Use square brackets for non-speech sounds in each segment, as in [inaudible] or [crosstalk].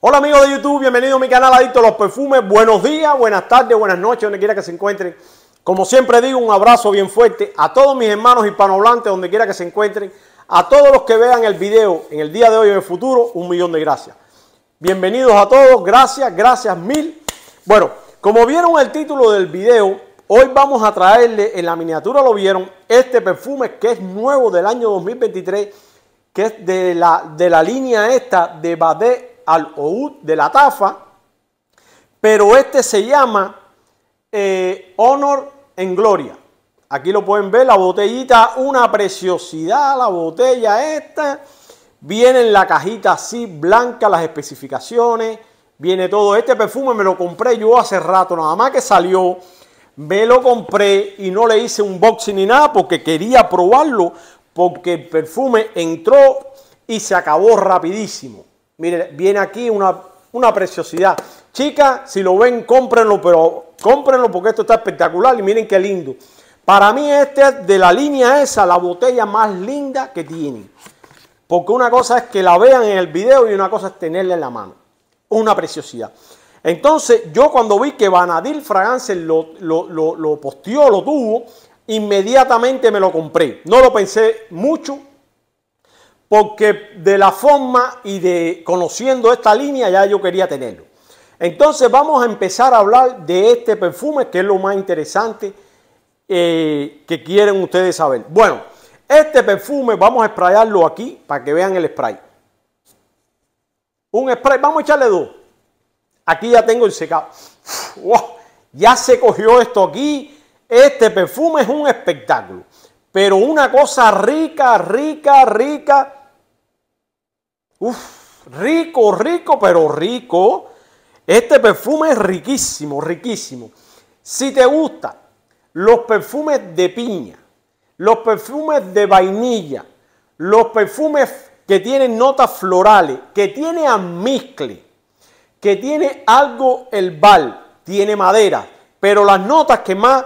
Hola amigos de YouTube, bienvenidos a mi canal Adicto a los Perfumes. Buenos días, buenas tardes, buenas noches, donde quiera que se encuentren. Como siempre digo, un abrazo bien fuerte a todos mis hermanos hispanohablantes, donde quiera que se encuentren. A todos los que vean el video en el día de hoy o en el futuro, un millón de gracias. Bienvenidos a todos, gracias, gracias mil. Bueno, como vieron el título del video, hoy vamos a traerle, en la miniatura lo vieron, este perfume que es nuevo del año 2023, que es de la, de la línea esta de Badé, al Oud de la Tafa, pero este se llama eh, Honor en Gloria. Aquí lo pueden ver, la botellita, una preciosidad, la botella esta. Viene en la cajita así, blanca, las especificaciones. Viene todo. Este perfume me lo compré yo hace rato, nada más que salió. Me lo compré y no le hice un boxing ni nada porque quería probarlo, porque el perfume entró y se acabó rapidísimo. Miren, viene aquí una, una preciosidad. Chicas, si lo ven, cómprenlo, pero cómprenlo porque esto está espectacular y miren qué lindo. Para mí este es de la línea esa, la botella más linda que tiene. Porque una cosa es que la vean en el video y una cosa es tenerla en la mano. Una preciosidad. Entonces, yo cuando vi que Vanadil Fragance lo, lo posteó, lo tuvo, inmediatamente me lo compré. No lo pensé mucho, porque de la forma y de conociendo esta línea ya yo quería tenerlo. Entonces vamos a empezar a hablar de este perfume, que es lo más interesante eh, que quieren ustedes saber. Bueno, este perfume vamos a sprayarlo aquí para que vean el spray. Un spray, vamos a echarle dos. Aquí ya tengo el secado. ya se cogió esto aquí. Este perfume es un espectáculo. Pero una cosa rica, rica, rica Uf, rico, rico, pero rico. Este perfume es riquísimo, riquísimo. Si te gustan los perfumes de piña, los perfumes de vainilla, los perfumes que tienen notas florales, que tiene almizcle, que tiene algo herbal, tiene madera, pero las notas que más,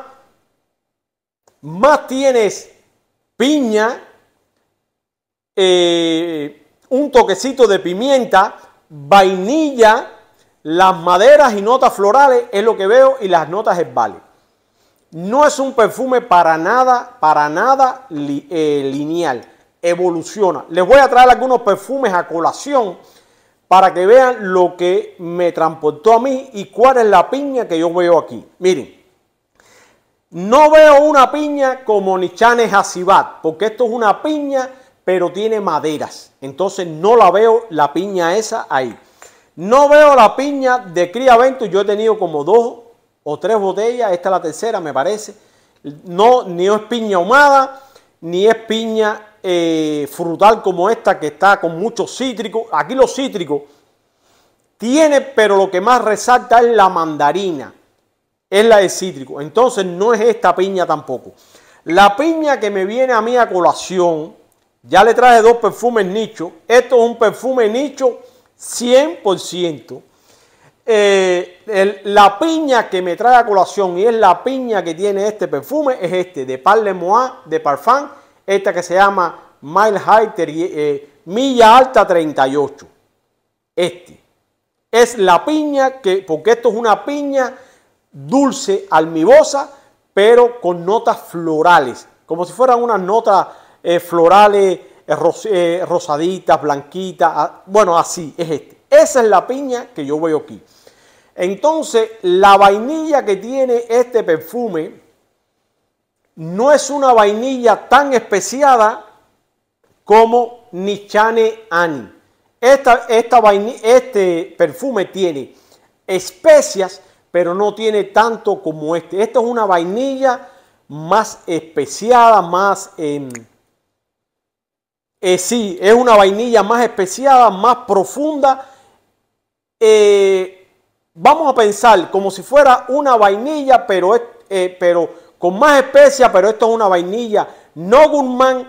más tienes piña, eh, un toquecito de pimienta, vainilla, las maderas y notas florales es lo que veo y las notas es vale. No es un perfume para nada, para nada eh, lineal, evoluciona. Les voy a traer algunos perfumes a colación para que vean lo que me transportó a mí y cuál es la piña que yo veo aquí. Miren, no veo una piña como Nichanes Hasibat, porque esto es una piña pero tiene maderas. Entonces no la veo la piña esa ahí. No veo la piña de Cría Yo he tenido como dos o tres botellas. Esta es la tercera, me parece. No, ni es piña ahumada, ni es piña eh, frutal como esta que está con mucho cítrico. Aquí los cítricos tiene, pero lo que más resalta es la mandarina. Es la de cítrico. Entonces no es esta piña tampoco. La piña que me viene a mí a colación ya le traje dos perfumes nicho. Esto es un perfume nicho 100%. Eh, la piña que me trae a colación y es la piña que tiene este perfume es este de Parle de Parfum, esta que se llama Mile High, eh, Milla Alta 38. Este es la piña que, porque esto es una piña dulce, almibosa, pero con notas florales, como si fueran unas notas eh, florales eh, eh, rosaditas, blanquitas, ah, bueno, así es este. Esa es la piña que yo veo aquí. Entonces, la vainilla que tiene este perfume no es una vainilla tan especiada como Nichane Ani. Esta, esta vainilla, este perfume tiene especias, pero no tiene tanto como este. Esta es una vainilla más especiada, más... en em, eh, sí, es una vainilla más especiada, más profunda. Eh, vamos a pensar como si fuera una vainilla, eh, pero, con más especia. pero esto es una vainilla no gourmand,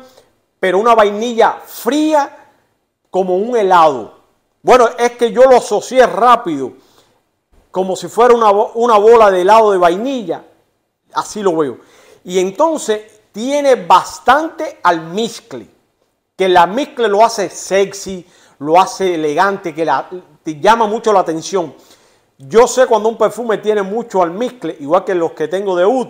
pero una vainilla fría como un helado. Bueno, es que yo lo asocié rápido, como si fuera una, una bola de helado de vainilla. Así lo veo. Y entonces tiene bastante almizcle que la almizcle lo hace sexy, lo hace elegante, que la, te llama mucho la atención. Yo sé cuando un perfume tiene mucho almizcle, igual que los que tengo de Oud,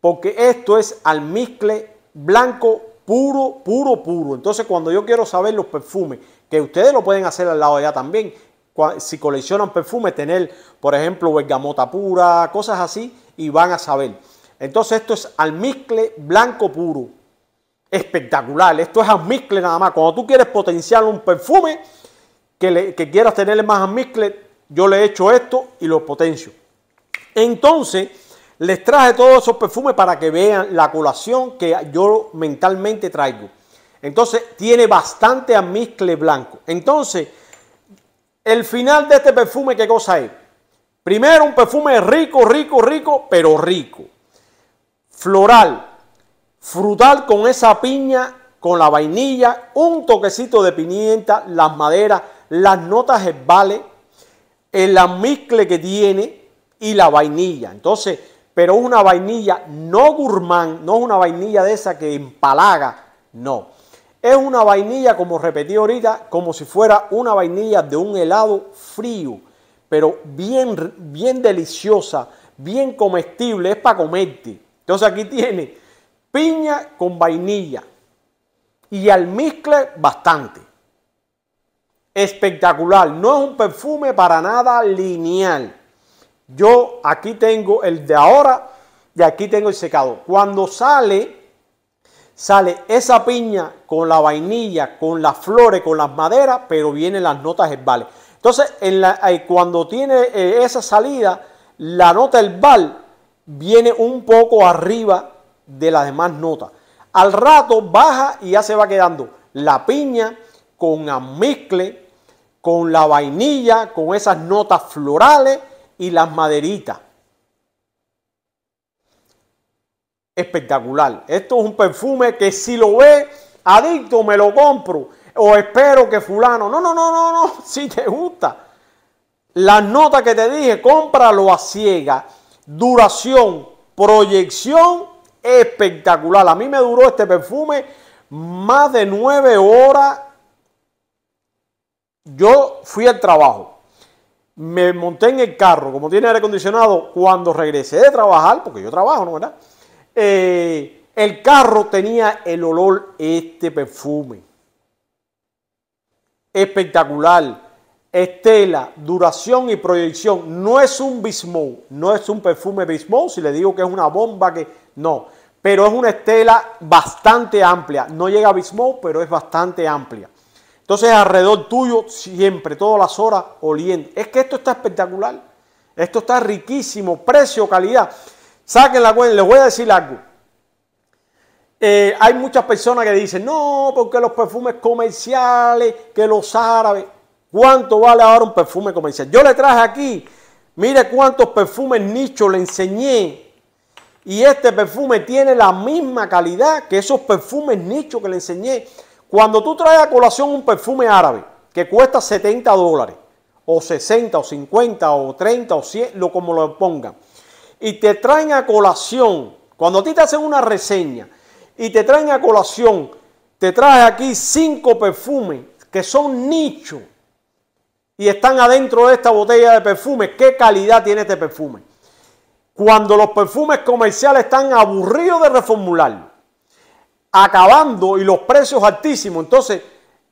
porque esto es almizcle blanco puro, puro, puro. Entonces, cuando yo quiero saber los perfumes, que ustedes lo pueden hacer al lado allá también, si coleccionan perfumes, tener, por ejemplo, bergamota pura, cosas así, y van a saber. Entonces, esto es almizcle blanco puro espectacular. Esto es almizcle nada más. Cuando tú quieres potenciar un perfume que, quieras tenerle más almizcle, yo le echo esto y lo potencio. Entonces, les traje todos esos perfumes para que vean la colación que yo mentalmente traigo. Entonces, tiene bastante almizcle blanco. Entonces, el final de este perfume, ¿qué cosa es? Primero, un perfume rico, rico, rico, pero rico. Floral, frutal con esa piña, con la vainilla, un toquecito de pimienta, las maderas, las notas herbales, el amizcle que tiene y la vainilla. Entonces, pero una vainilla no gourmand, no es una vainilla de esa que empalaga, no. Es una vainilla, como repetí ahorita, como si fuera una vainilla de un helado frío, pero bien, bien deliciosa, bien comestible, es para comerte. Entonces aquí tiene piña con vainilla y almizcle bastante. Espectacular, no es un perfume para nada lineal. Yo aquí tengo el de ahora y aquí tengo el secado. Cuando sale, sale esa piña con la vainilla, con las flores, con las maderas, pero vienen las notas herbales. Entonces, eh, cuando tiene eh, esa salida, la nota herbal viene un poco arriba de las demás notas. Al rato baja y ya se va quedando la piña con amicle, con la vainilla, con esas notas florales y las maderitas. Espectacular. Esto es un perfume que si lo ve adicto me lo compro o espero que fulano. No, no, no, no, no, [laughs] si te gusta. Las notas que te dije, cómpralo a ciega. Duración, proyección espectacular. A mí me duró este perfume más de nueve horas. Yo fui al trabajo. Me monté en el carro, como tiene aire acondicionado, cuando regresé de trabajar, porque yo trabajo, ¿no verdad? Eh, el carro tenía el olor este perfume. Espectacular estela, duración y proyección. No es un bismuth, no es un perfume bismuth. si le digo que es una bomba que no, pero es una estela bastante amplia. No llega a bismuth, pero es bastante amplia. Entonces alrededor tuyo siempre, todas las horas oliendo. Es que esto está espectacular. Esto está riquísimo, precio, calidad. Saquen la cuenta, les voy a decir algo. Eh, hay muchas personas que dicen, no, porque los perfumes comerciales, que los árabes, ¿Cuánto vale ahora un perfume comercial? Yo le traje aquí, mire cuántos perfumes nicho le enseñé. Y este perfume tiene la misma calidad que esos perfumes nicho que le enseñé. Cuando tú traes a colación un perfume árabe que cuesta 70 dólares, o 60, o 50, o 30, o 100, lo como lo pongan, y te traen a colación, cuando a ti te hacen una reseña y te traen a colación, te traes aquí cinco perfumes que son nichos y están adentro de esta botella de perfume. ¿Qué calidad tiene este perfume? Cuando los perfumes comerciales están aburridos de reformular. acabando y los precios altísimos, entonces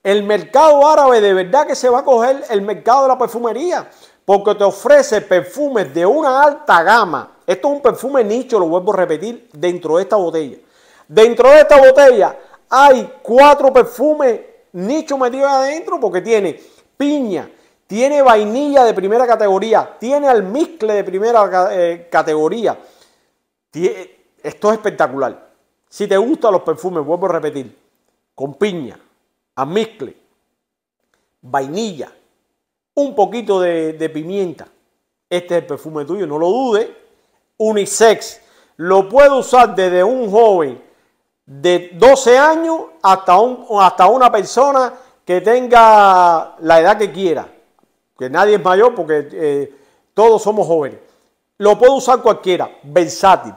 el mercado árabe de verdad que se va a coger el mercado de la perfumería, porque te ofrece perfumes de una alta gama. Esto es un perfume nicho, lo vuelvo a repetir, dentro de esta botella. Dentro de esta botella hay cuatro perfumes nicho metidos adentro porque tiene piña, tiene vainilla de primera categoría, tiene almizcle de primera eh, categoría. esto es espectacular. Si te gustan los perfumes, vuelvo a repetir, con piña, almizcle, vainilla, un poquito de, pimienta. Este es el perfume tuyo, no lo dudes. Unisex. Lo puedo usar desde un joven de 12 años hasta, hasta una persona que tenga la edad que quiera que nadie es mayor porque eh, todos somos jóvenes. Lo puedo usar cualquiera, versátil.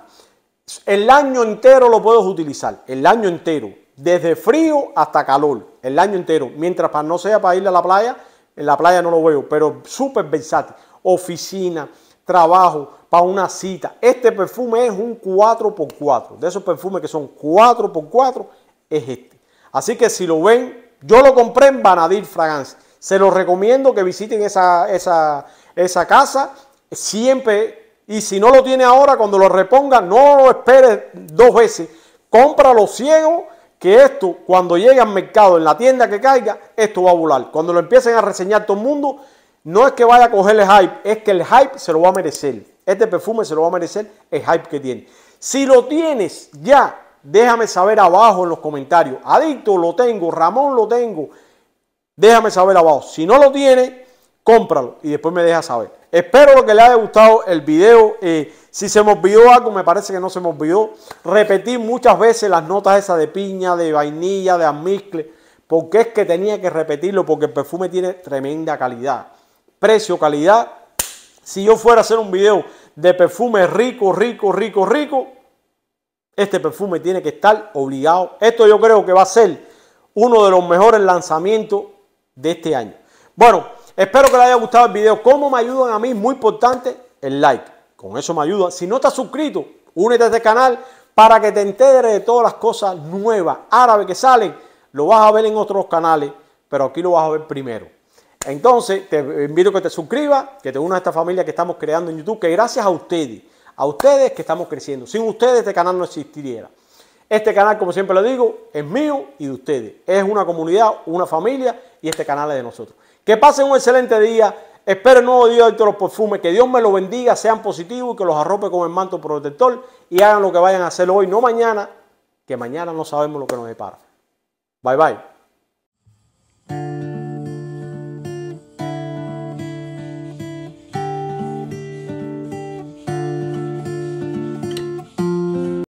El año entero lo puedes utilizar, el año entero, desde frío hasta calor, el año entero. Mientras para no sea para ir a la playa, en la playa no lo veo, pero súper versátil. Oficina, trabajo, para una cita. Este perfume es un 4x4. De esos perfumes que son 4x4 es este. Así que si lo ven, yo lo compré en Banadir Fragancia. Se los recomiendo que visiten esa, esa, esa casa. Siempre, y si no lo tiene ahora, cuando lo reponga, no lo espere dos veces. Compra lo ciego, que esto, cuando llegue al mercado, en la tienda que caiga, esto va a volar. Cuando lo empiecen a reseñar todo el mundo, no es que vaya a cogerle hype, es que el hype se lo va a merecer. Este perfume se lo va a merecer el hype que tiene. Si lo tienes ya, déjame saber abajo en los comentarios. Adicto lo tengo, Ramón lo tengo, déjame saber abajo. Si no lo tiene, cómpralo y después me deja saber. Espero que le haya gustado el video. Eh, si se me olvidó algo, me parece que no se me olvidó. Repetir muchas veces las notas esas de piña, de vainilla, de almizcle. Porque es que tenía que repetirlo porque el perfume tiene tremenda calidad. Precio, calidad. Si yo fuera a hacer un video de perfume rico, rico, rico, rico, este perfume tiene que estar obligado. Esto yo creo que va a ser uno de los mejores lanzamientos de este año. Bueno, espero que les haya gustado el video. ¿Cómo me ayudan a mí? Muy importante, el like. Con eso me ayuda. Si no estás suscrito, únete a este canal para que te enteres de todas las cosas nuevas, árabes que salen. Lo vas a ver en otros canales, pero aquí lo vas a ver primero. Entonces, te invito a que te suscribas, que te unas a esta familia que estamos creando en YouTube, que gracias a ustedes, a ustedes que estamos creciendo. Sin ustedes este canal no existiría. Este canal, como siempre lo digo, es mío y de ustedes. Es una comunidad, una familia y este canal es de nosotros. Que pasen un excelente día. Espero el nuevo día de los perfumes. Que Dios me lo bendiga, sean positivos y que los arrope con el manto protector y hagan lo que vayan a hacer hoy, no mañana, que mañana no sabemos lo que nos depara. Bye bye.